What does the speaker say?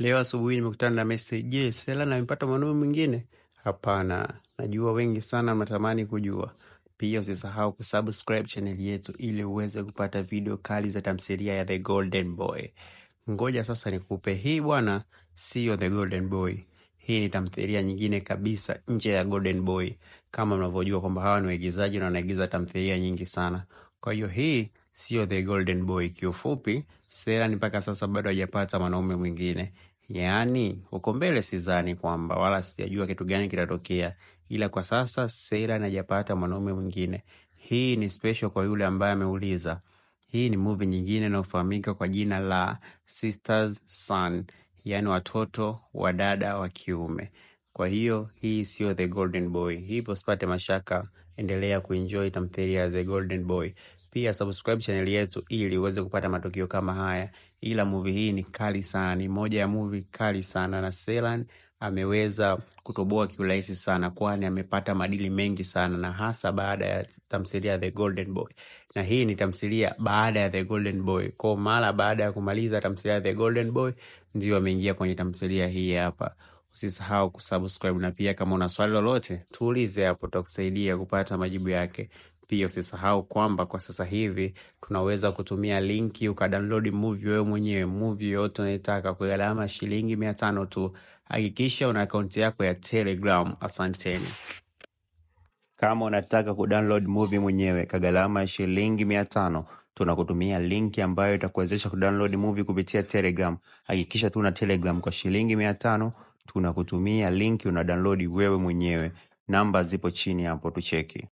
Leo asubuhi nimekutana na message, je, Stella amepata mwanaume mwingine? Hapana, najua wengi sana natamani kujua. Pia usisahau kusubscribe chaneli yetu ili uweze kupata video kali za tamthilia ya The Golden Boy. Ngoja sasa nikupe hii bwana, siyo The Golden Boy. Hii ni tamthilia nyingine kabisa nje ya Golden Boy. Kama mnavyojua kwamba hawa ni waigizaji na wanaigiza tamthilia nyingi sana, kwa hiyo hii siyo The Golden Boy. Kiufupi, Stella mpaka sasa bado hajapata mwanaume mwingine. Yaani huko mbele sizani kwamba, wala sijajua kitu gani kitatokea, ila kwa sasa Sera najapata mwanaume mwingine. Hii ni special kwa yule ambaye ameuliza. Hii ni movie nyingine inayofahamika kwa jina la Sisters Son, yaani watoto wa dada wa kiume. Kwa hiyo hii siyo The Golden Boy, hivyo sipate mashaka, endelea kuenjoy tamthilia ya The Golden Boy. Pia subscribe channel yetu ili uweze kupata matukio kama haya. Ila movie hii ni kali sana, ni moja ya movie kali sana, na Selan ameweza kutoboa kiurahisi sana, kwani amepata madili mengi sana, na hasa baada ya tamthilia The Golden Boy. Na hii ni tamthilia baada ya The Golden Boy, kwa mara baada ya kumaliza tamthilia The Golden Boy ndio ameingia kwenye tamthilia hii hapa. Usisahau kusubscribe na pia kama una swali lolote tuulize hapo, tutakusaidia kupata majibu yake. Pia usisahau kwamba kwa sasa hivi tunaweza kutumia linki ukadownload movie wewe mwenyewe, movie yoyote unaitaka kwa gharama shilingi mia tano tu. Hakikisha una akaunti yako ya Telegram. Asanteni. Kama unataka kudownload movie mwenyewe kwa gharama shilingi mia tano tunakutumia linki ambayo itakuwezesha kudownload movie kupitia Telegram. Hakikisha tu tuna Telegram kwa shilingi mia tano tunakutumia linki una download wewe mwenyewe. Namba zipo chini hapo, tucheki.